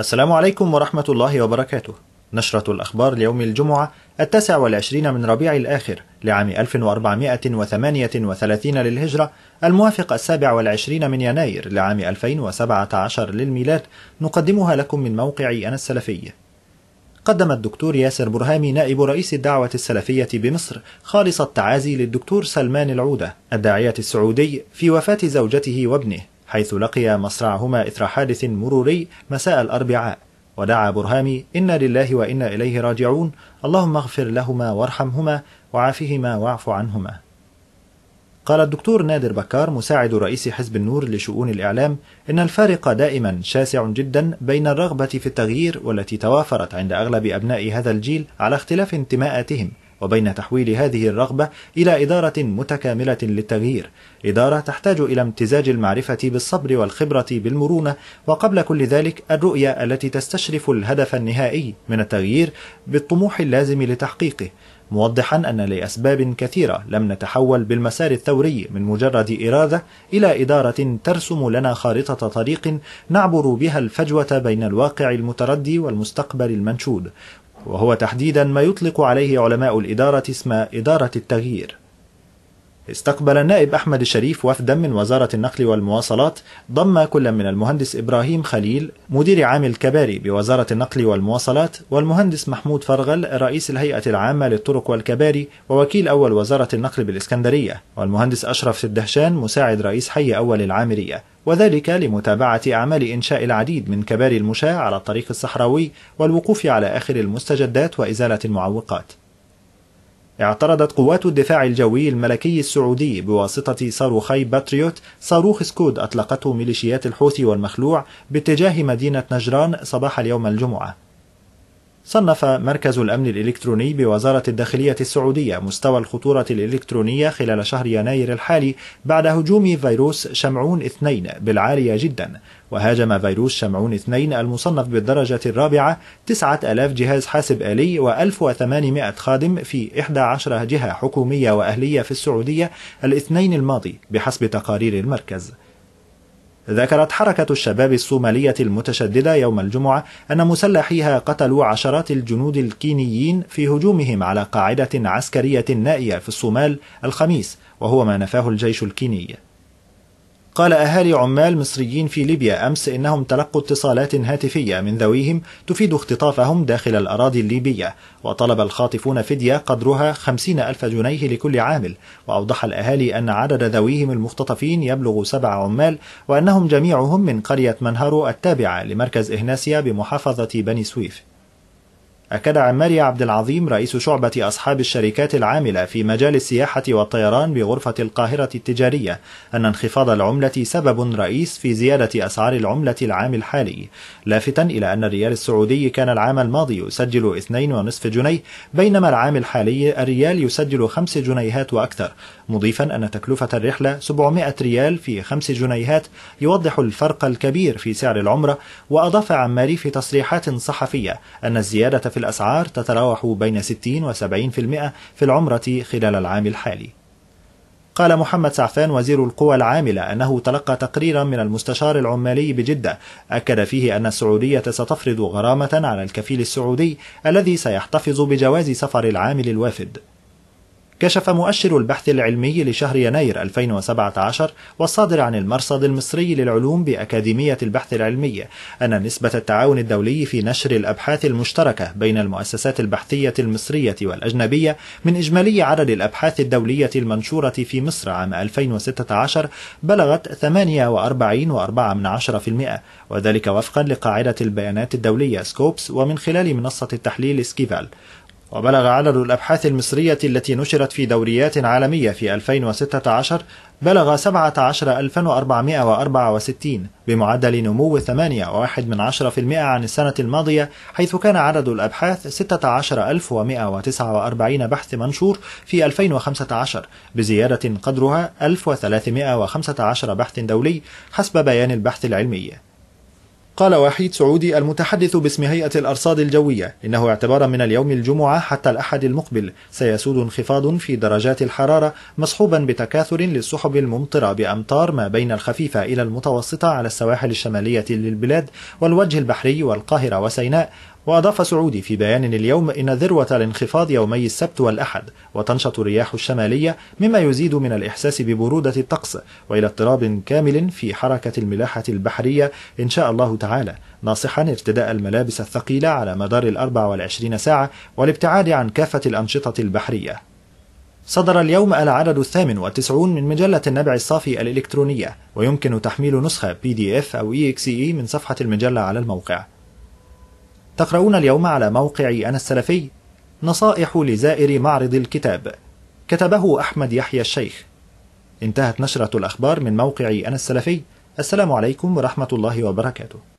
السلام عليكم ورحمة الله وبركاته نشرة الأخبار ليوم الجمعة التاسع والعشرين من ربيع الآخر لعام 1438 للهجرة الموافق السابع والعشرين من يناير لعام 2017 للميلاد نقدمها لكم من موقعي أنا السلفي قدم الدكتور ياسر برهامي نائب رئيس الدعوة السلفية بمصر خالص التعازي للدكتور سلمان العودة الداعية السعودي في وفاة زوجته وابنه حيث لقيا مصرعهما إثر حادث مروري مساء الأربعاء ودعا برهامي إنا لله وإنا إليه راجعون اللهم اغفر لهما وارحمهما وعافهما واعف عنهما قال الدكتور نادر بكار مساعد رئيس حزب النور لشؤون الإعلام إن الفارق دائما شاسع جدا بين الرغبة في التغيير والتي توافرت عند أغلب أبناء هذا الجيل على اختلاف انتماءاتهم وبين تحويل هذه الرغبة إلى إدارة متكاملة للتغيير، إدارة تحتاج إلى امتزاج المعرفة بالصبر والخبرة بالمرونة، وقبل كل ذلك الرؤية التي تستشرف الهدف النهائي من التغيير بالطموح اللازم لتحقيقه، موضحا أن لأسباب كثيرة لم نتحول بالمسار الثوري من مجرد إرادة إلى إدارة ترسم لنا خارطة طريق نعبر بها الفجوة بين الواقع المتردي والمستقبل المنشود وهو تحديدا ما يطلق عليه علماء الإدارة اسم إدارة التغيير استقبل النائب أحمد الشريف وفدا من وزارة النقل والمواصلات ضم كل من المهندس إبراهيم خليل مدير عام الكباري بوزارة النقل والمواصلات والمهندس محمود فرغل رئيس الهيئة العامة للطرق والكباري ووكيل أول وزارة النقل بالإسكندرية والمهندس أشرف الدهشان مساعد رئيس حي أول العامرية وذلك لمتابعة أعمال إنشاء العديد من كباري المشاة على الطريق الصحراوي والوقوف على آخر المستجدات وإزالة المعوقات اعترضت قوات الدفاع الجوي الملكي السعودي بواسطة صاروخي باتريوت صاروخ سكود أطلقته ميليشيات الحوثي والمخلوع باتجاه مدينة نجران صباح اليوم الجمعة صنف مركز الأمن الإلكتروني بوزارة الداخلية السعودية مستوى الخطورة الإلكترونية خلال شهر يناير الحالي بعد هجوم فيروس شمعون اثنين بالعالية جدا وهاجم فيروس شمعون اثنين المصنف بالدرجة الرابعة 9000 جهاز حاسب آلي و1800 خادم في 11 جهة حكومية وأهلية في السعودية الاثنين الماضي بحسب تقارير المركز ذكرت حركة الشباب الصومالية المتشددة يوم الجمعة أن مسلحيها قتلوا عشرات الجنود الكينيين في هجومهم على قاعدة عسكرية نائية في الصومال الخميس وهو ما نفاه الجيش الكيني قال أهالي عمال مصريين في ليبيا أمس إنهم تلقوا اتصالات هاتفية من ذويهم تفيد اختطافهم داخل الأراضي الليبية وطلب الخاطفون فدية قدرها 50 ألف جنيه لكل عامل وأوضح الأهالي أن عدد ذويهم المختطفين يبلغ سبع عمال وأنهم جميعهم من قرية منهرو التابعة لمركز إهناسيا بمحافظة بني سويف أكد عماري عبد العظيم رئيس شعبة أصحاب الشركات العاملة في مجال السياحة والطيران بغرفة القاهرة التجارية أن انخفاض العملة سبب رئيس في زيادة أسعار العملة العام الحالي، لافتا إلى أن الريال السعودي كان العام الماضي يسجل 2.5 جنيه بينما العام الحالي الريال يسجل 5 جنيهات وأكثر، مضيفا أن تكلفة الرحلة 700 ريال في 5 جنيهات يوضح الفرق الكبير في سعر العمرة، وأضاف عماري في تصريحات صحفية أن الزيادة في الأسعار تتراوح بين 60 و 70% في العمرة خلال العام الحالي. قال محمد سعفان وزير القوى العاملة أنه تلقى تقريرا من المستشار العمالي بجدة أكد فيه أن السعودية ستفرض غرامة على الكفيل السعودي الذي سيحتفظ بجواز سفر العامل الوافد كشف مؤشر البحث العلمي لشهر يناير 2017 والصادر عن المرصد المصري للعلوم بأكاديمية البحث العلمي أن نسبة التعاون الدولي في نشر الأبحاث المشتركة بين المؤسسات البحثية المصرية والأجنبية من إجمالي عدد الأبحاث الدولية المنشورة في مصر عام 2016 بلغت 48.4% وذلك وفقا لقاعدة البيانات الدولية سكوبس ومن خلال منصة التحليل سكيفال وبلغ عدد الأبحاث المصرية التي نشرت في دوريات عالمية في 2016 بلغ 17464 بمعدل نمو 8.1% عن السنة الماضية حيث كان عدد الأبحاث 16149 بحث منشور في 2015 بزيادة قدرها 1315 بحث دولي حسب بيان البحث العلمي قال وحيد سعودي المتحدث باسم هيئة الأرصاد الجوية إنه اعتبارا من اليوم الجمعة حتى الأحد المقبل سيسود انخفاض في درجات الحرارة مصحوبا بتكاثر للسحب الممطرة بأمطار ما بين الخفيفة إلى المتوسطة على السواحل الشمالية للبلاد والوجه البحري والقاهرة وسيناء وأضاف سعودي في بيان اليوم إن ذروة الانخفاض يومي السبت والأحد وتنشط الرياح الشمالية مما يزيد من الإحساس ببرودة الطقس وإلى اضطراب كامل في حركة الملاحة البحرية إن شاء الله تعالى ناصحا ارتداء الملابس الثقيلة على مدار الأربع والعشرين ساعة والابتعاد عن كافة الأنشطة البحرية صدر اليوم العدد الثامن والتسعون من مجلة النبع الصافي الإلكترونية ويمكن تحميل نسخة PDF أو EXE e من صفحة المجلة على الموقع تقرؤون اليوم على موقع أنا السلفي نصائح لزائر معرض الكتاب كتبه أحمد يحيى الشيخ انتهت نشرة الأخبار من موقع أنا السلفي السلام عليكم ورحمة الله وبركاته